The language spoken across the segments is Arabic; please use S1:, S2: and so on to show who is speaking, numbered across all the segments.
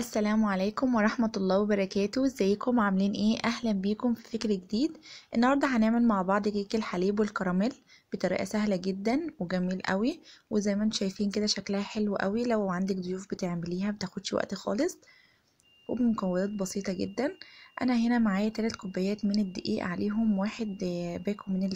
S1: السلام عليكم ورحمة الله وبركاته ازيكم عاملين ايه اهلا بيكم في فكر جديد النهاردة هنعمل مع بعض كيك الحليب والكراميل بطريقة سهلة جدا وجميل قوي وزي ما انتم شايفين كده شكلها حلو قوي لو عندك ضيوف بتعمليها بتاخدش وقت خالص وبمكونات بسيطة جدا انا هنا معايا تلات كوبايات من الدقيق عليهم واحد باكو من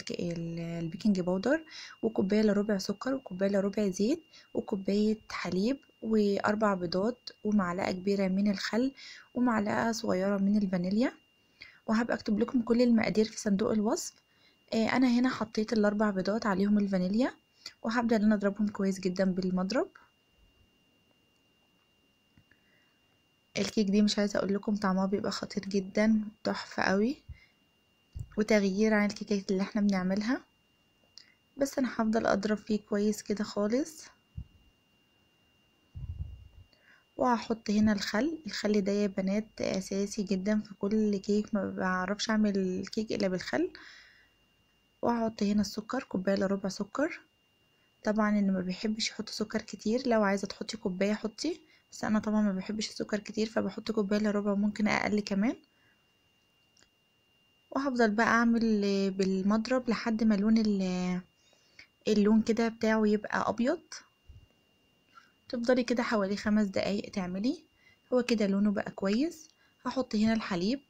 S1: البيكنج باودر وكوبايه لربع سكر وكوبايه لربع زيت وكوبايه حليب واربع بيضات ومعلقه كبيره من الخل ومعلقه صغيره من الفانيليا وهبقى اكتب لكم كل المقادير في صندوق الوصف آه، انا هنا حطيت الاربع بيضات عليهم الفانيليا وهبدا ان انا اضربهم كويس جدا بالمضرب الكيك دي مش عايزه اقول لكم طعمها بيبقى خطير جدا تحفه قوي وتغيير عن الكيكات اللي احنا بنعملها بس انا هفضل اضرب فيه كويس كده خالص وهحط هنا الخل الخل ده يا بنات اساسي جدا في كل كيك ما بعرفش اعمل الكيك الا بالخل وهحط هنا السكر كوبايه لربع ربع سكر طبعا اللي ما بيحبش يحط سكر كتير لو عايزه تحطي كوبايه حطي بس انا طبعا ما بحبش السكر كتير فبحط كوبايه الا ربع ممكن اقل كمان وهفضل بقى اعمل بالمضرب لحد ما لون اللون كده بتاعه يبقى ابيض تفضلي كده حوالي خمس دقايق تعملي هو كده لونه بقى كويس هحط هنا الحليب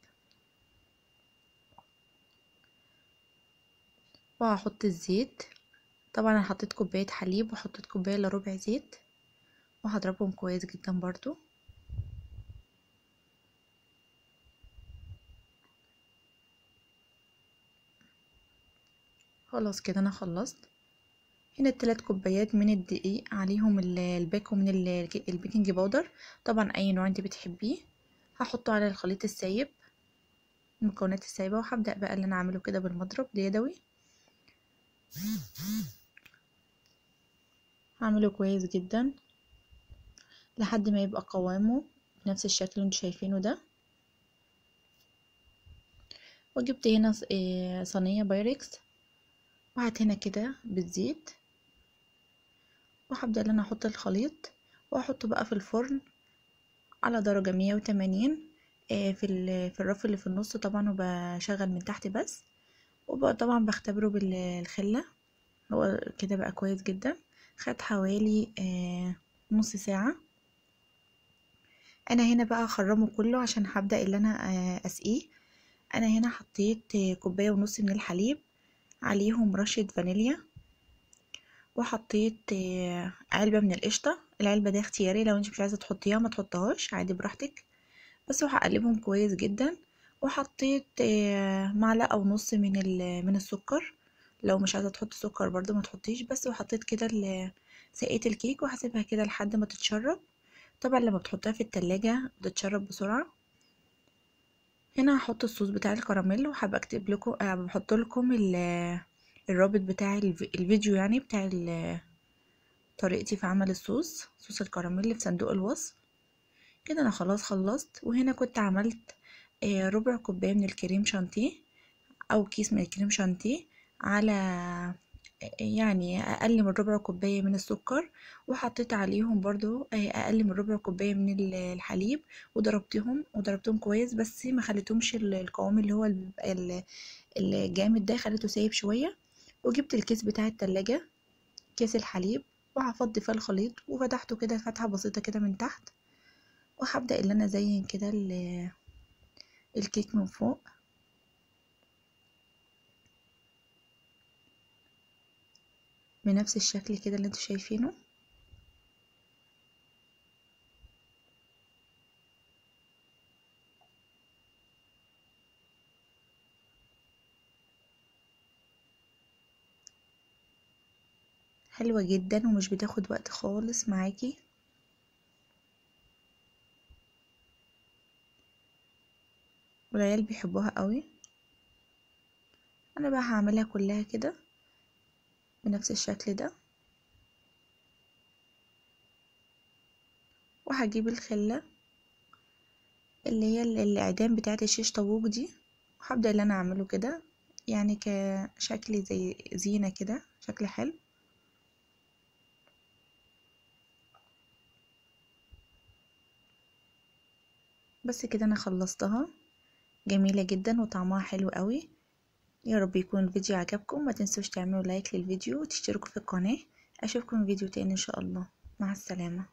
S1: وهحط الزيت طبعا انا حطيت كوبايه حليب وحطيت كوبايه الا ربع زيت وهضربهم كويس جدا برضو خلاص كده انا خلصت هنا التلات كوبايات من الدقيق عليهم الباكو من البيكنج باودر طبعا اي نوع انت بتحبيه هحطه على الخليط السايب المكونات السايبه وهبدا بقى اللي انا اعمله كده بالمضرب اليدوي هعمله كويس جدا لحد ما يبقى قوامه بنفس الشكل اللي انتوا شايفينه ده وجبت هنا آه، صينية بايركس وهات هنا كده بالزيت وهبدأ ان انا احط الخليط واحطه بقى في الفرن على درجة مية وتمانين آه، في في الرف اللي في النص طبعا وبشغل من تحت بس وبقى طبعا بختبره بالخلة هو كده بقى كويس جدا خد حوالي آه، نص ساعة انا هنا بقى هخرمه كله عشان هبدا اللي انا آه، اسقيه انا هنا حطيت آه، كوبايه ونص من الحليب عليهم رشه فانيليا وحطيت آه، علبه من القشطه العلبه دي اختياري لو انت مش عايزه تحطيها ما تحطهاش عادي براحتك بس وهقلبهم كويس جدا وحطيت معلقه ونص من من السكر لو مش عايزه تحطي سكر برضو ما تحطيش بس وحطيت كده سقيت الكيك وهسيبها كده لحد ما تتشرب طبعا لما بتحطيها في التلاجة بتتشرب بسرعة هنا هحط الصوص بتاع الكراميل وهبقى اكتب لكم أه بحط لكم الرابط بتاع الفيديو يعني بتاع طريقتي في عمل الصوص صوص الكراميل في صندوق الوصف كده انا خلاص خلصت وهنا كنت عملت آه، ربع كوبايه من الكريم شانتيه او كيس من الكريم شانتيه على يعني أقل من ربع كوباية من السكر وحطيت عليهم برضو آه، أقل من ربع كوباية من الحليب وضربتهم وضربتهم كويس بس ما خليتهمش القوام اللي هو الجامد ده خليته سايب شوية وجبت الكيس بتاع التلاجة كيس الحليب وهفضي فيه الخليط وفتحته كده فتحة بسيطة كده من تحت وهبدأ ان أنا ازين كده الكيك من فوق بنفس الشكل كده اللي انتوا شايفينه حلوة جدا ومش بتاخد وقت خالص معاكي والعيال بيحبوها قوي انا بقى هعملها كلها كده بنفس الشكل ده وهجيب الخلة اللي هي الاعدام بتاعت الشيش طاووق دي وهبدأ اللي انا اعمله كده يعني كشكل زي زينة كده شكل حلو بس كده انا خلصتها جميلة جدا وطعمها حلو قوي يا رب يكون الفيديو عجبكم ما تنسوش تعملوا لايك للفيديو وتشتركوا في القناة اشوفكم في فيديو تاني ان شاء الله مع السلامه